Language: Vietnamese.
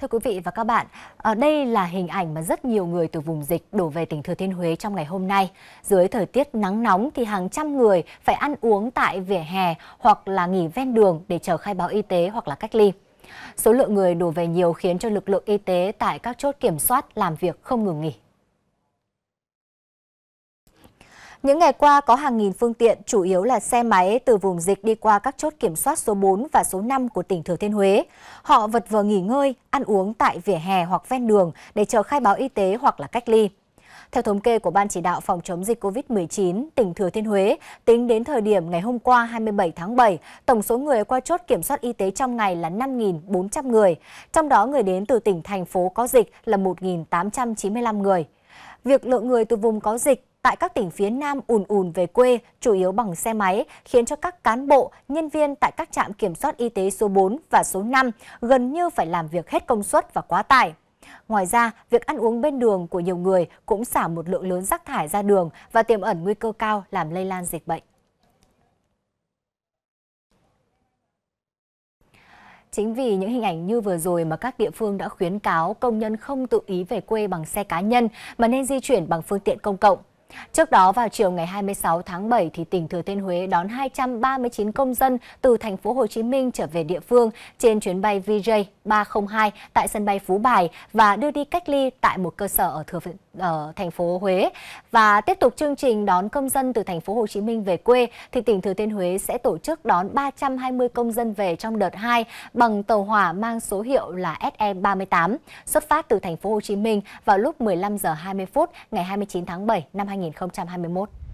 Thưa quý vị và các bạn, ờ, đây là hình ảnh mà rất nhiều người từ vùng dịch đổ về tỉnh Thừa Thiên Huế trong ngày hôm nay. Dưới thời tiết nắng nóng thì hàng trăm người phải ăn uống tại vỉa hè hoặc là nghỉ ven đường để chờ khai báo y tế hoặc là cách ly. Số lượng người đổ về nhiều khiến cho lực lượng y tế tại các chốt kiểm soát làm việc không ngừng nghỉ. Những ngày qua có hàng nghìn phương tiện, chủ yếu là xe máy từ vùng dịch đi qua các chốt kiểm soát số 4 và số 5 của tỉnh Thừa Thiên Huế. Họ vật vờ nghỉ ngơi, ăn uống tại vỉa hè hoặc ven đường để chờ khai báo y tế hoặc là cách ly. Theo thống kê của Ban chỉ đạo phòng chống dịch COVID-19 tỉnh Thừa Thiên Huế, tính đến thời điểm ngày hôm qua 27 tháng 7, tổng số người qua chốt kiểm soát y tế trong ngày là 5.400 người, trong đó người đến từ tỉnh thành phố có dịch là 1.895 người. Việc lượng người từ vùng có dịch tại các tỉnh phía Nam ùn ùn về quê, chủ yếu bằng xe máy, khiến cho các cán bộ, nhân viên tại các trạm kiểm soát y tế số 4 và số 5 gần như phải làm việc hết công suất và quá tải. Ngoài ra, việc ăn uống bên đường của nhiều người cũng xả một lượng lớn rác thải ra đường và tiềm ẩn nguy cơ cao làm lây lan dịch bệnh. Chính vì những hình ảnh như vừa rồi mà các địa phương đã khuyến cáo công nhân không tự ý về quê bằng xe cá nhân mà nên di chuyển bằng phương tiện công cộng. Trước đó vào chiều ngày 26 tháng 7 thì tỉnh Thừa Thiên Huế đón 239 công dân từ thành phố Hồ Chí Minh trở về địa phương trên chuyến bay VJ 302 tại sân bay Phú Bài và đưa đi cách ly tại một cơ sở ở Thừa ở thành phố Huế và tiếp tục chương trình đón công dân từ thành phố Hồ Chí Minh về quê thì tỉnh Thừa Thiên Huế sẽ tổ chức đón 320 công dân về trong đợt 2 bằng tàu hỏa mang số hiệu là SE38 xuất phát từ thành phố Hồ Chí Minh vào lúc 15 giờ 20 phút ngày 29 tháng 7 năm 2020. 2021.